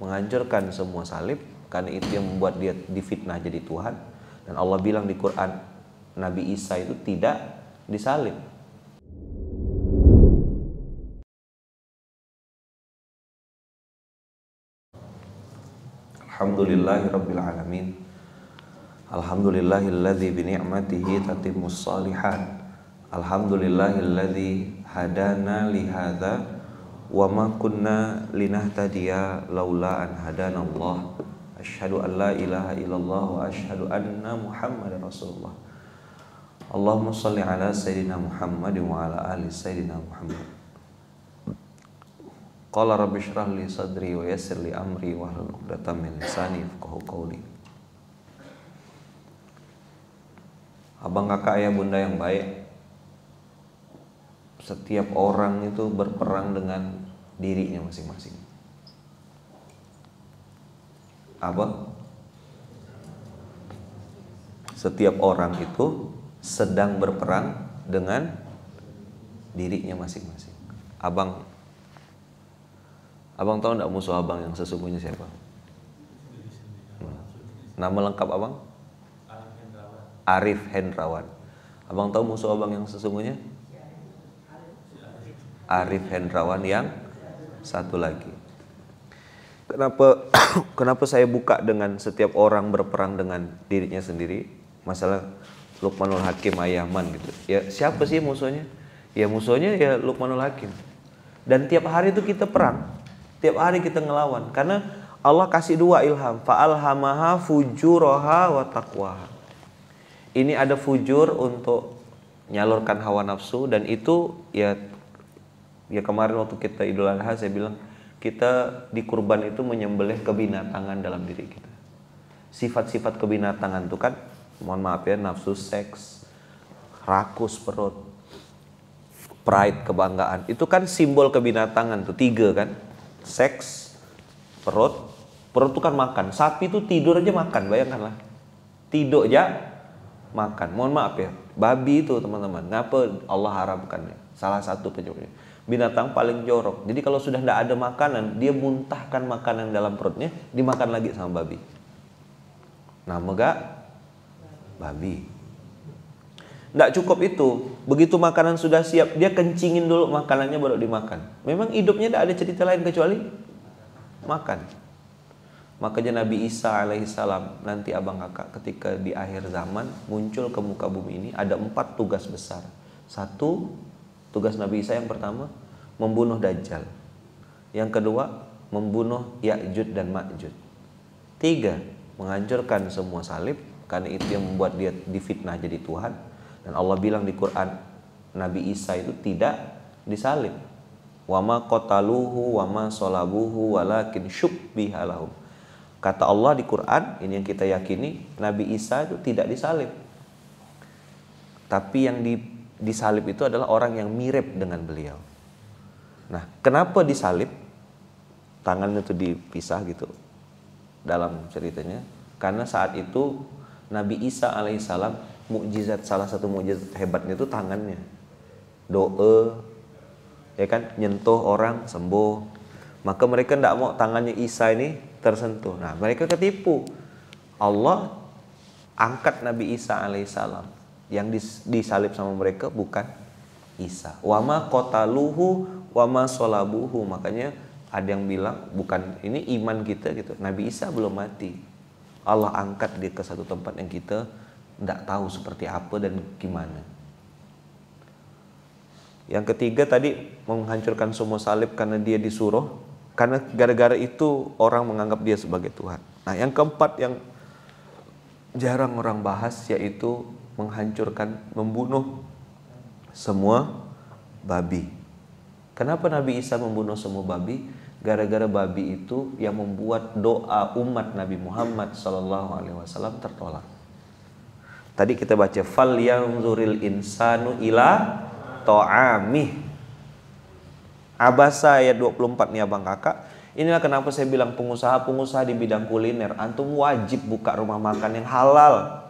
menghancurkan semua salib karena itu yang membuat dia difitnah jadi Tuhan dan Allah bilang di Quran Nabi Isa itu tidak disalib Alhamdulillahirrabbilalamin Alhamdulillahilladzi bini'matihi tatimus salihan Alhamdulillahilladzi hadana lihada wa ma kunna linahtadiya laula an hadanallah asyhadu an la ilaha illallah wa asyhadu anna muhammadar rasulullah Allahumma shalli ala sayyidina Muhammad wa ala ali sayyidina Muhammad Qala rabbi shrah li sadri wa yassir li amri wa hlul 'uqdatam min lisani yafqahu qawli Abang kakak ayah bunda yang baik setiap orang itu berperang dengan dirinya masing-masing. Apa? Setiap orang itu sedang berperang dengan dirinya masing-masing. Abang Abang tahu tidak musuh abang yang sesungguhnya siapa? Nama lengkap abang? Arif Hendrawan. Abang tahu musuh abang yang sesungguhnya? Arif Hendrawan yang satu lagi. Kenapa kenapa saya buka dengan setiap orang berperang dengan dirinya sendiri? Masalah Lukmanul Hakim Ayaman gitu. Ya siapa sih musuhnya? Ya musuhnya ya Lukmanul Hakim. Dan tiap hari itu kita perang. Tiap hari kita ngelawan karena Allah kasih dua ilham, fa'alhamaha fujuraha wa taqwaha. Ini ada fujur untuk nyalurkan hawa nafsu dan itu ya ya kemarin waktu kita Idul Adha saya bilang kita di kurban itu menyembelih kebinatangan dalam diri kita. Sifat-sifat kebinatangan itu kan, mohon maaf ya, nafsu seks, rakus perut, pride kebanggaan. Itu kan simbol kebinatangan tuh tiga kan, seks, perut, perut itu kan makan. Sapi itu tidur aja makan, bayangkanlah. Tidur aja makan. Mohon maaf ya, babi itu teman-teman. ngapa Allah ya Salah satu penyebabnya binatang paling jorok. Jadi kalau sudah tidak ada makanan, dia muntahkan makanan dalam perutnya, dimakan lagi sama babi. Nah, gak? Babi. Tidak cukup itu. Begitu makanan sudah siap, dia kencingin dulu makanannya baru dimakan. Memang hidupnya tidak ada cerita lain kecuali makan. Makanya Nabi Isa alaihissalam nanti abang kakak ketika di akhir zaman muncul ke muka bumi ini ada empat tugas besar. Satu, Tugas Nabi Isa yang pertama membunuh Dajjal. Yang kedua membunuh Ya'jud dan Ma'jud. Tiga, menghancurkan semua salib karena itu yang membuat dia difitnah jadi Tuhan. Dan Allah bilang di Quran Nabi Isa itu tidak disalib. Wama kotaluhu, wama solabuhu, walakin syubbiha Kata Allah di Quran, ini yang kita yakini, Nabi Isa itu tidak disalib. Tapi yang di disalib itu adalah orang yang mirip dengan beliau. Nah, kenapa disalib? Tangannya itu dipisah gitu dalam ceritanya. Karena saat itu Nabi Isa alaihissalam mukjizat salah satu mukjizat hebatnya itu tangannya. Doa ya kan nyentuh orang sembuh. Maka mereka tidak mau tangannya Isa ini tersentuh. Nah, mereka ketipu. Allah angkat Nabi Isa alaihissalam yang disalib sama mereka bukan Isa. Wama kota luhu, wama solabuhu. Makanya ada yang bilang bukan ini iman kita gitu. Nabi Isa belum mati. Allah angkat dia ke satu tempat yang kita tidak tahu seperti apa dan gimana. Yang ketiga tadi menghancurkan semua salib karena dia disuruh. Karena gara-gara itu orang menganggap dia sebagai Tuhan. Nah yang keempat yang jarang orang bahas yaitu menghancurkan, membunuh semua babi. Kenapa Nabi Isa membunuh semua babi? Gara-gara babi itu yang membuat doa umat Nabi Muhammad Sallallahu Alaihi Wasallam tertolak. Tadi kita baca fal yang zuril insanu ila to'ami Abasa ayat 24 nih abang kakak. Inilah kenapa saya bilang pengusaha-pengusaha di bidang kuliner. Antum wajib buka rumah makan yang halal.